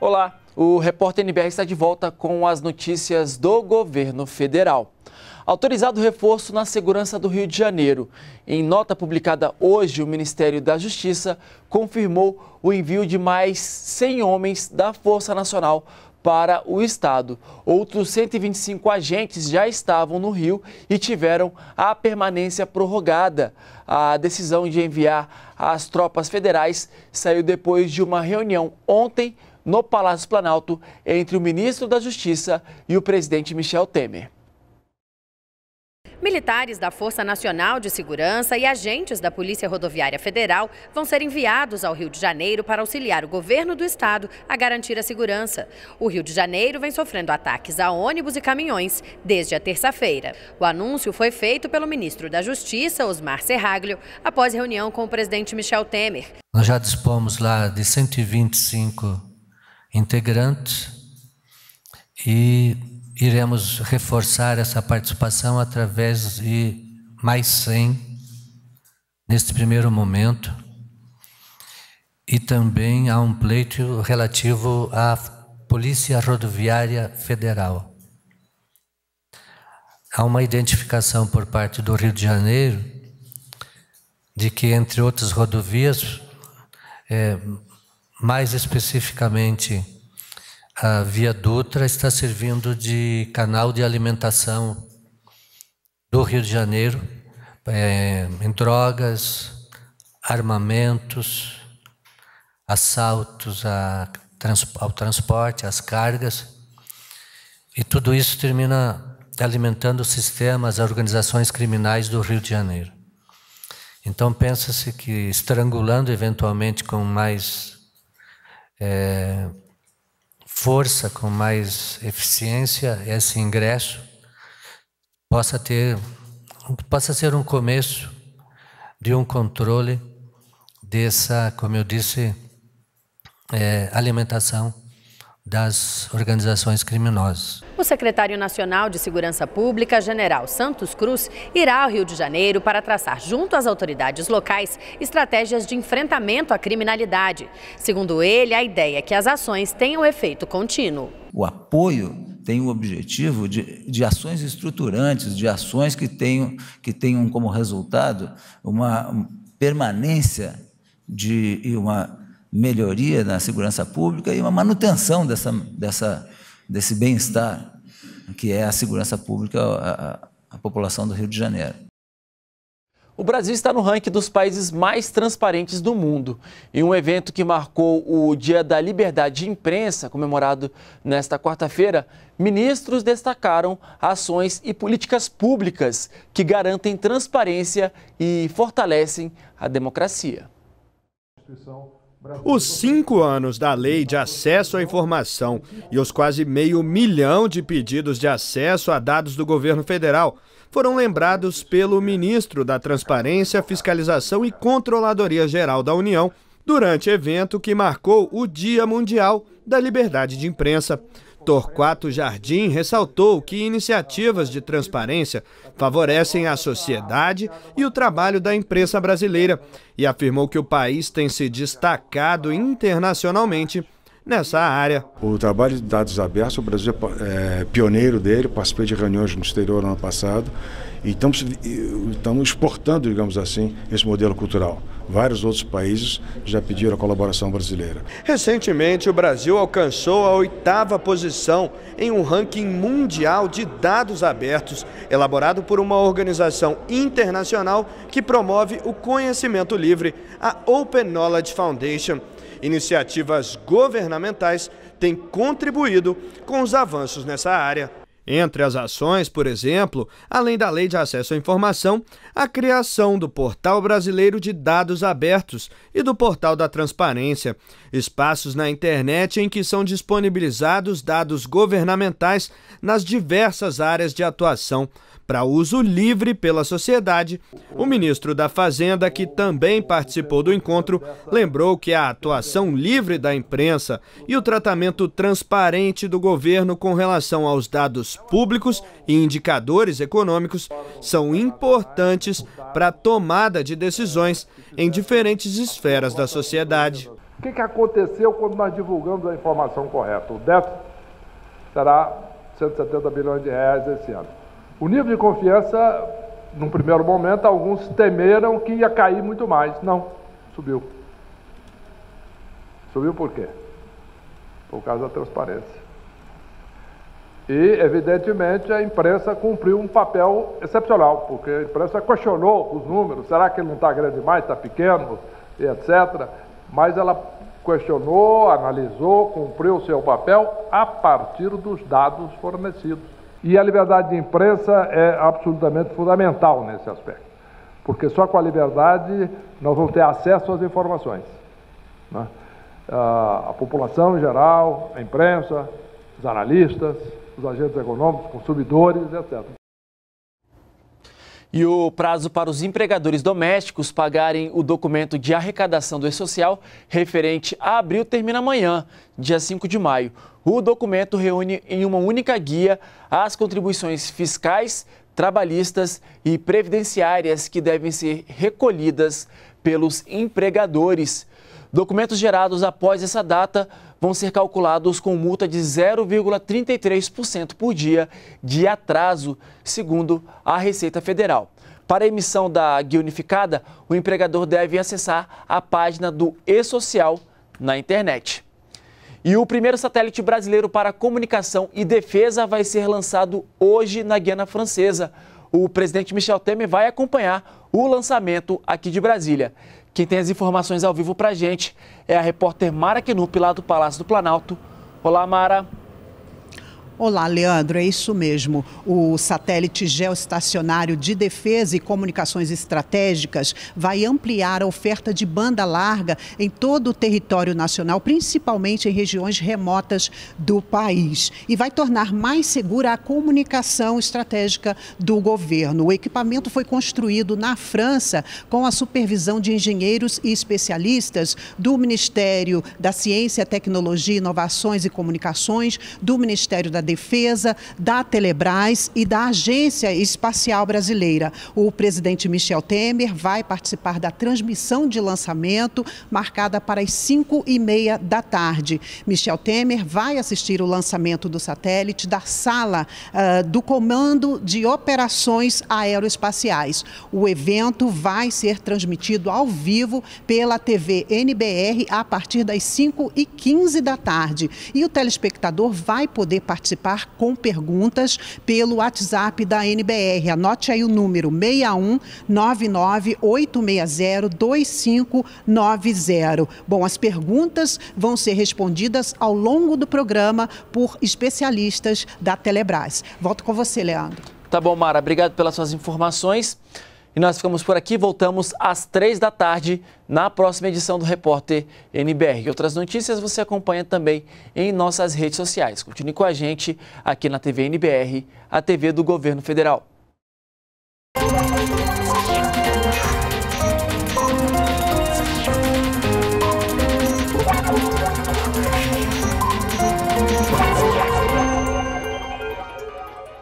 Olá, o repórter NBR está de volta com as notícias do governo federal. Autorizado reforço na segurança do Rio de Janeiro. Em nota publicada hoje, o Ministério da Justiça confirmou o envio de mais 100 homens da Força Nacional para o estado. Outros 125 agentes já estavam no Rio e tiveram a permanência prorrogada. A decisão de enviar as tropas federais saiu depois de uma reunião ontem no Palácio Planalto entre o ministro da Justiça e o presidente Michel Temer. Militares da Força Nacional de Segurança e agentes da Polícia Rodoviária Federal vão ser enviados ao Rio de Janeiro para auxiliar o governo do estado a garantir a segurança. O Rio de Janeiro vem sofrendo ataques a ônibus e caminhões desde a terça-feira. O anúncio foi feito pelo ministro da Justiça, Osmar Serraglio, após reunião com o presidente Michel Temer. Nós já dispomos lá de 125 integrantes e iremos reforçar essa participação através de mais 100 neste primeiro momento. E também há um pleito relativo à Polícia Rodoviária Federal. Há uma identificação por parte do Rio de Janeiro de que, entre outras rodovias, é, mais especificamente a Via Dutra está servindo de canal de alimentação do Rio de Janeiro é, em drogas, armamentos, assaltos a, ao transporte, às cargas. E tudo isso termina alimentando os sistemas, as organizações criminais do Rio de Janeiro. Então pensa-se que estrangulando eventualmente com mais é, força, com mais eficiência esse ingresso, possa ter possa ser um começo de um controle dessa, como eu disse, é, alimentação das organizações criminosas. O secretário nacional de Segurança Pública, General Santos Cruz, irá ao Rio de Janeiro para traçar, junto às autoridades locais, estratégias de enfrentamento à criminalidade. Segundo ele, a ideia é que as ações tenham efeito contínuo. O apoio tem o objetivo de, de ações estruturantes, de ações que tenham, que tenham como resultado uma permanência de, e uma melhoria na segurança pública e uma manutenção dessa, dessa, desse bem-estar que é a segurança pública à, população do Rio de Janeiro. O Brasil está no ranking dos países mais transparentes do mundo. Em um evento que marcou o Dia da Liberdade de Imprensa, comemorado nesta quarta-feira, ministros destacaram ações e políticas públicas que garantem transparência e fortalecem a democracia. Os cinco anos da lei de acesso à informação e os quase meio milhão de pedidos de acesso a dados do governo federal foram lembrados pelo ministro da Transparência, Fiscalização e Controladoria Geral da União durante evento que marcou o Dia Mundial da Liberdade de Imprensa. Torquato Jardim ressaltou que iniciativas de transparência favorecem a sociedade e o trabalho da imprensa brasileira e afirmou que o país tem se destacado internacionalmente nessa área. O trabalho de dados abertos, o Brasil é, é pioneiro dele, participei de reuniões no exterior ano passado e estamos, estamos exportando, digamos assim, esse modelo cultural. Vários outros países já pediram a colaboração brasileira. Recentemente, o Brasil alcançou a oitava posição em um ranking mundial de dados abertos, elaborado por uma organização internacional que promove o conhecimento livre, a Open Knowledge Foundation iniciativas governamentais têm contribuído com os avanços nessa área. Entre as ações, por exemplo, além da Lei de Acesso à Informação, a criação do Portal Brasileiro de Dados Abertos e do Portal da Transparência, espaços na internet em que são disponibilizados dados governamentais nas diversas áreas de atuação, para uso livre pela sociedade, o ministro da Fazenda, que também participou do encontro, lembrou que a atuação livre da imprensa e o tratamento transparente do governo com relação aos dados públicos e indicadores econômicos são importantes para a tomada de decisões em diferentes esferas da sociedade. O que, aconteceu quando nós divulgamos a informação correta? O déficit será 170 bilhões de reais esse ano. O nível de confiança, num primeiro momento, alguns temeram que ia cair muito mais. Não, subiu. Subiu por quê? Por causa da transparência. E, evidentemente, a imprensa cumpriu um papel excepcional, porque a imprensa questionou os números: será que ele não está grande demais, está pequeno, e etc. Mas ela questionou, analisou, cumpriu o seu papel a partir dos dados fornecidos. E a liberdade de imprensa é absolutamente fundamental nesse aspecto, porque só com a liberdade nós vamos ter acesso às informações. Né? A população em geral, a imprensa, os analistas, os agentes econômicos, consumidores, etc. E o prazo para os empregadores domésticos pagarem o documento de arrecadação do E-Social referente a abril termina amanhã, dia 5 de maio. O documento reúne em uma única guia as contribuições fiscais, trabalhistas e previdenciárias que devem ser recolhidas pelos empregadores. Documentos gerados após essa data vão ser calculados com multa de 0,33% por dia de atraso, segundo a Receita Federal. Para a emissão da guia unificada, o empregador deve acessar a página do eSocial na internet. E o primeiro satélite brasileiro para comunicação e defesa vai ser lançado hoje na Guiana Francesa. O presidente Michel Temer vai acompanhar o lançamento aqui de Brasília. Quem tem as informações ao vivo para gente é a repórter Mara Kenup, lá do Palácio do Planalto. Olá, Mara. Olá, Leandro, é isso mesmo. O satélite geoestacionário de defesa e comunicações estratégicas vai ampliar a oferta de banda larga em todo o território nacional, principalmente em regiões remotas do país, e vai tornar mais segura a comunicação estratégica do governo. O equipamento foi construído na França com a supervisão de engenheiros e especialistas do Ministério da Ciência, Tecnologia, Inovações e Comunicações, do Ministério da Defesa, da Telebrás e da Agência Espacial Brasileira. O presidente Michel Temer vai participar da transmissão de lançamento, marcada para as 5 e meia da tarde. Michel Temer vai assistir o lançamento do satélite da sala uh, do Comando de Operações Aeroespaciais. O evento vai ser transmitido ao vivo pela TV NBR a partir das 5 e 15 da tarde. E o telespectador vai poder participar participar com perguntas pelo WhatsApp da NBR. Anote aí o número 61998602590. Bom, as perguntas vão ser respondidas ao longo do programa por especialistas da Telebrás. Volto com você, Leandro. Tá bom, Mara. Obrigado pelas suas informações. E nós ficamos por aqui, voltamos às três da tarde na próxima edição do Repórter NBR. E outras notícias você acompanha também em nossas redes sociais. Continue com a gente aqui na TV NBR, a TV do Governo Federal.